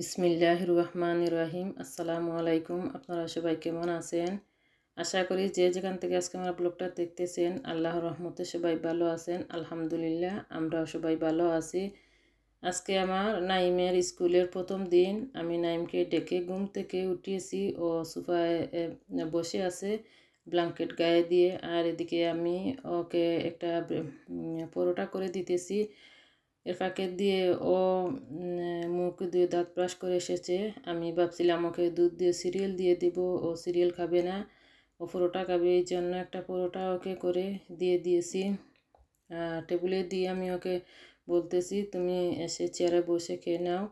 বিসমিল্লাহ রহমান রাহিম আসসালামু আলাইকুম আপনারা সবাই কেমন আছেন আশা করি যে যেখান থেকে আজকে আমার ব্লগটা দেখতেছেন আল্লাহ রহমতে সবাই ভালো আছেন আলহামদুলিল্লাহ আমরাও সবাই ভালো আছি আজকে আমার নাইমের স্কুলের প্রথম দিন আমি নাইমকে ডেকে ঘুম থেকে উঠিয়েছি ও সোফায় বসে আছে ব্ল্যাঙ্কেট গায়ে দিয়ে আর এদিকে আমি ওকে একটা পরোটা করে দিতেছি এর ফাঁকে দিয়ে ও মুখ দিয়ে দাঁত ব্রাশ করে এসেছে আমি ভাবছিলাম ওকে দুধ দিয়ে সিরিয়াল দিয়ে দিব ও সিরিয়াল খাবে না ও পরোটা খাবে এই জন্য একটা পরোটা ওকে করে দিয়ে দিয়েছি টেবিলে দিয়ে আমি ওকে বলতেছি তুমি এসে চেয়ারে বসে খেয়ে নাও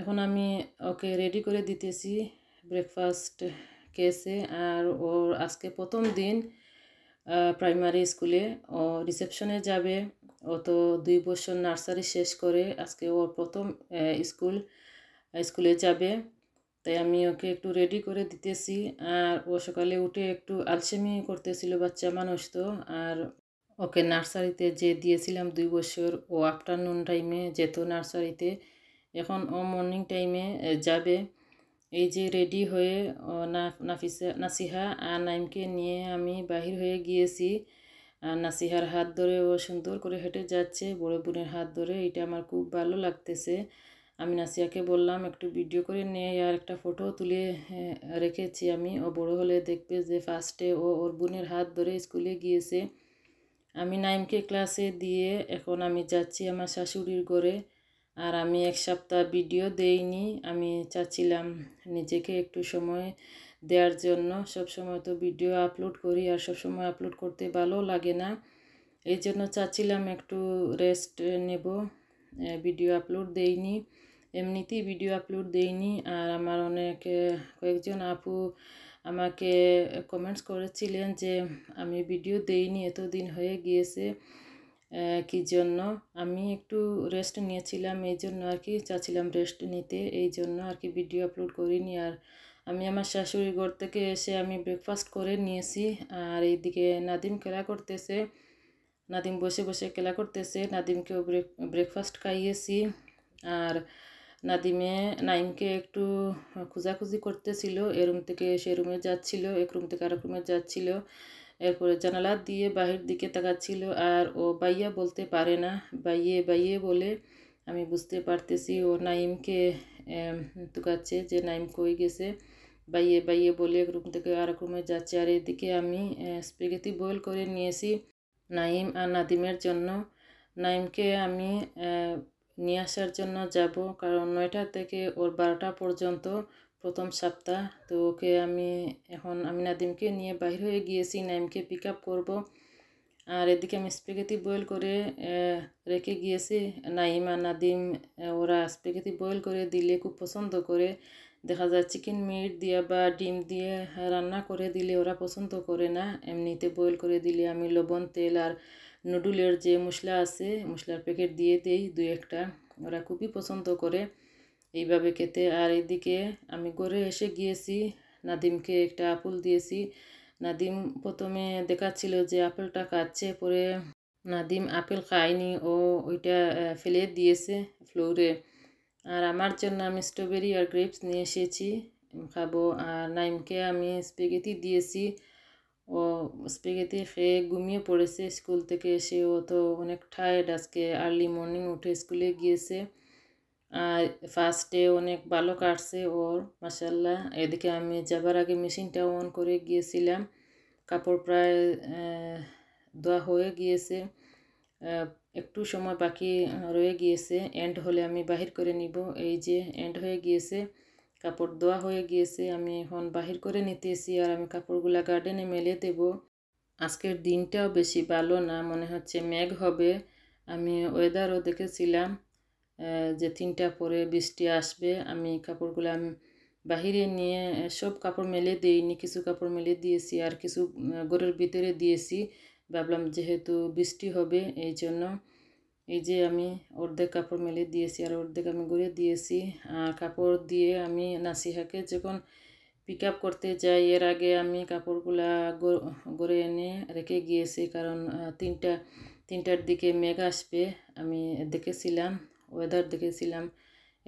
এখন আমি ওকে রেডি করে দিতেছি ব্রেকফাস্ট কেসে আর ওর আজকে প্রথম দিন প্রাইমারি স্কুলে ও রিসেপশনে যাবে ও তো দুই বছর নার্সারি শেষ করে আজকে ও প্রথম স্কুল স্কুলে যাবে তাই আমি ওকে একটু রেডি করে দিতেছি আর ও সকালে উঠে একটু আলসেমি করতেছিল বাচ্চা মানুষ তো আর ওকে নার্সারিতে যে দিয়েছিলাম দুই বছর ও আফটারনুন টাইমে যেত নার্সারিতে এখন ও মর্নিং টাইমে যাবে এই যে রেডি হয়ে ও নাফিসা নাসিহা আর নাইমকে নিয়ে আমি বাহির হয়ে গিয়েছি নাসিহার হাত ধরে ও সুন্দর করে হেঁটে যাচ্ছে বড় বোনের হাত ধরে এটা আমার খুব ভালো লাগতেছে আমি নাসিয়াকে বললাম একটু ভিডিও করে নিয়ে আর একটা ফটো তুলে হ্যাঁ, রেখেছি আমি ও বড় হলে দেখবে যে ফার্স্টে ও ওর বোনের হাত ধরে স্কুলে গিয়েছে আমি নাইমকে ক্লাসে দিয়ে এখন আমি যাচ্ছি আমার শাশুড়ির ঘরে আর আমি এক সপ্তাহ ভিডিও দেইনি আমি চাচ্ছিলাম নিজেকে একটু সময় দেওয়ার জন্য সবসময় তো ভিডিও আপলোড করি আর সবসময় আপলোড করতে ভালো লাগে না এই জন্য চাচ্ছিলাম একটু রেস্ট নেব ভিডিও আপলোড দেইনি এমনিতেই ভিডিও আপলোড দেইনি আর আমার অনেক কয়েকজন আপু আমাকে কমেন্টস করেছিলেন যে আমি ভিডিও দেইনি এতদিন হয়ে গিয়েছে কি জন্য আমি একটু রেস্ট নিয়েছিলাম এই জন্য আর কি চাচ্ছিলাম রেস্ট নিতে এই জন্য আর কি ভিডিও আপলোড করিনি আর আমি আমার শাশুড়ি ঘর থেকে এসে আমি ব্রেকফাস্ট করে নিয়েছি আর এইদিকে নাদিম খেলা করতেছে নাদিম বসে বসে খেলা করতেছে নাদিমকেও ব্রেকফাস্ট খাইয়েছি আর নাদিমে নাইমকে একটু খোঁজাখুঁজি করতেছিল এরুম রুম থেকে সে রুমে যাচ্ছিল এক রুম থেকে আরেক রুমে যাচ্ছিল এরপরে জানালা দিয়ে বাহির দিকে তাকাচ্ছিল আর ও বাইয়া বলতে পারে না বাইয়ে বাইয়ে বলে আমি বুঝতে পারতেছি ও নাইমকে তুকাচ্ছে যে নাইম কই গেছে বাইয়ে বাইয়ে বলে এক রুম থেকে আরেক রুমে যাচ্ছে আর এদিকে আমি স্পেগেতি বয়েল করে নিয়েছি নাইম আর নাদিমের জন্য নাইমকে আমি নিয়ে আসার জন্য যাব কারণ নয়টা থেকে ওর বারোটা পর্যন্ত প্রথম সপ্তাহ তো ওকে আমি এখন আমি নাদিমকে নিয়ে বাহির হয়ে গিয়েছি নাইমকে পিক আপ করবো আর এদিকে আমি স্পেগেতি বয়েল করে রেখে গিয়েছি আর নাদিম ওরা স্পেগেতি বয়েল করে দিলে খুব পছন্দ করে দেখা যায় চিকেন মিট দিয়ে বা ডিম দিয়ে রান্না করে দিলে ওরা পছন্দ করে না এমনিতে বয়েল করে দিলে আমি লবণ তেল আর নুডুলের যে মশলা আছে মশলার প্যাকেট দিয়ে দেই দু একটা ওরা খুবই পছন্দ করে এইভাবে খেতে আর এদিকে আমি ঘরে এসে গিয়েছি নাদিমকে একটা আপেল দিয়েছি নাদিম প্রথমে দেখাচ্ছিল যে আপেলটা কাচ্ছে পরে নাদিম আপেল খায়নি ও ওইটা ফেলে দিয়েছে ফ্লোরে আর আমার জন্য আমি স্ট্রবেরি আর গ্রেপস নিয়ে এসেছি খাবো আর নাইমকে আমি স্পেগেটি দিয়েছি ও স্পেগেটি খেয়ে ঘুমিয়ে পড়েছে স্কুল থেকে এসে ও তো অনেক টায়ার্ড আজকে আর্লি মর্নিং উঠে স্কুলে গিয়েছে আর ফার্স্ট ডে অনেক ভালো কাটছে ওর মাসাল্লাহ এদিকে আমি যাবার আগে মেশিনটা অন করে গিয়েছিলাম কাপড় প্রায় দেওয়া হয়ে গিয়েছে একটু সময় বাকি রয়ে গিয়েছে এন্ড হলে আমি বাহির করে নিব এই যে এন্ড হয়ে গিয়েছে কাপড় দোয়া হয়ে গিয়েছে আমি এখন বাহির করে নিতেছি আর আমি কাপড়গুলা গার্ডেনে মেলে দেব আজকের দিনটাও বেশি ভালো না মনে হচ্ছে মেঘ হবে আমি ওয়েদারও দেখেছিলাম যে তিনটা পরে বৃষ্টি আসবে আমি কাপড়গুলা বাহিরে নিয়ে সব কাপড় মেলে দিইনি কিছু কাপড় মেলে দিয়েছি আর কিছু ঘরের ভিতরে দিয়েছি ভাবলাম যেহেতু বৃষ্টি হবে এই জন্য এই যে আমি অর্ধেক কাপড় মেলে দিয়েছি আর অর্ধেক আমি গড়ে দিয়েছি আর কাপড় দিয়ে আমি নাসিহাকে যখন পিক আপ করতে যাই এর আগে আমি কাপড়গুলা গড়ে এনে রেখে গিয়েছি কারণ তিনটা তিনটার দিকে মেঘ আসবে আমি দেখেছিলাম ওয়েদার দেখেছিলাম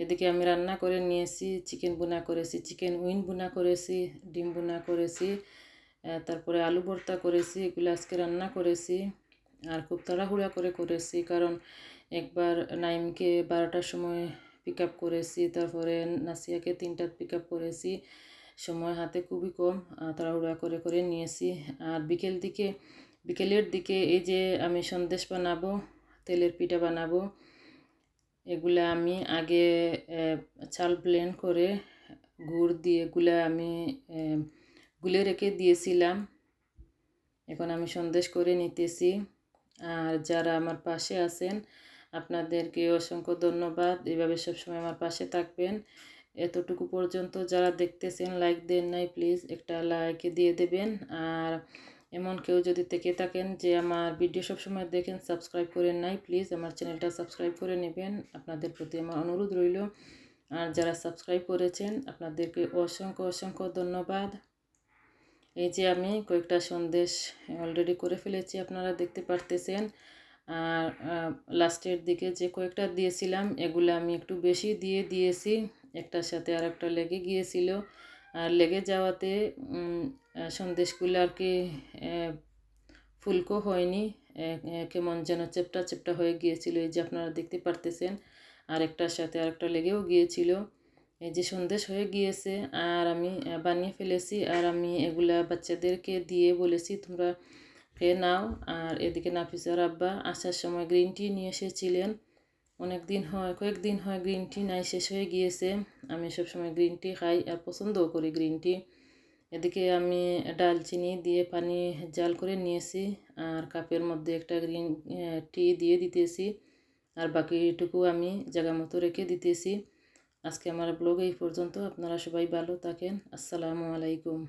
এদিকে আমি রান্না করে নিয়েছি চিকেন বোনা করেছি চিকেন উইন বোনা করেছি ডিম বোনা করেছি তারপরে আলু ভর্তা করেছি এগুলো আজকে রান্না করেছি আর খুব তাড়াহুড়া করে করেছি কারণ একবার নাইমকে বারোটার সময় পিক আপ করেছি তারপরে নাসিয়াকে তিনটার পিক আপ করেছি সময় হাতে খুবই কম তাড়াহুড়া করে করে নিয়েছি আর বিকেল দিকে বিকেলের দিকে এই যে আমি সন্দেশ বানাবো তেলের পিঠা বানাবো এগুলা আমি আগে চাল প্লেন করে গুড় দিয়ে এগুলা আমি গুলে রেখে দিয়েছিলাম এখন আমি সন্দেশ করে নিতেছি আর যারা আমার পাশে আছেন আপনাদেরকে অসংখ্য ধন্যবাদ এভাবে সবসময় আমার পাশে থাকবেন এতটুকু পর্যন্ত যারা দেখতেছেন লাইক দেন নাই প্লিজ একটা লাইক দিয়ে দেবেন আর এমন কেউ যদি থেকে থাকেন যে আমার ভিডিও সবসময় দেখেন সাবস্ক্রাইব করেন নাই প্লিজ আমার চ্যানেলটা সাবস্ক্রাইব করে নেবেন আপনাদের প্রতি আমার অনুরোধ রইল আর যারা সাবস্ক্রাইব করেছেন আপনাদেরকে অসংখ্য অসংখ্য ধন্যবাদ এই যে আমি কয়েকটা সন্দেশ অলরেডি করে ফেলেছি আপনারা দেখতে পারতেছেন আর লাস্টের দিকে যে কয়েকটা দিয়েছিলাম এগুলো আমি একটু বেশি দিয়ে দিয়েছি একটার সাথে আর একটা লেগে গিয়েছিল আর লেগে যাওয়াতে সন্দেশগুলো আর কি ফুলকো হয়নি কেমন যেন চেপটা চেপটা হয়ে গিয়েছিল এই যে আপনারা দেখতে পারতেছেন আর একটার সাথে আরেকটা লেগেও গিয়েছিল এই যে সন্দেশ হয়ে গিয়েছে আর আমি বানিয়ে ফেলেছি আর আমি এগুলা বাচ্চাদেরকে দিয়ে বলেছি তোমরা খেয়ে নাও আর এদিকে নাফিসার আব্বা আসার সময় গ্রিন টি নিয়ে এসেছিলেন অনেক দিন হয় কয়েকদিন হয় গ্রিন টি নাই শেষ হয়ে গিয়েছে আমি সবসময় গ্রিন টি খাই আর পছন্দও করি গ্রিন টি এদিকে আমি ডালচিনি দিয়ে পানি জাল করে নিয়েছি আর কাপের মধ্যে একটা গ্রিন টি দিয়ে দিতেছি আর বাকিটুকু আমি জায়গা মতো রেখে দিতেছি আজকে আমার ব্লগ এই পর্যন্ত আপনারা সবাই ভালো থাকেন আসসালামু আলাইকুম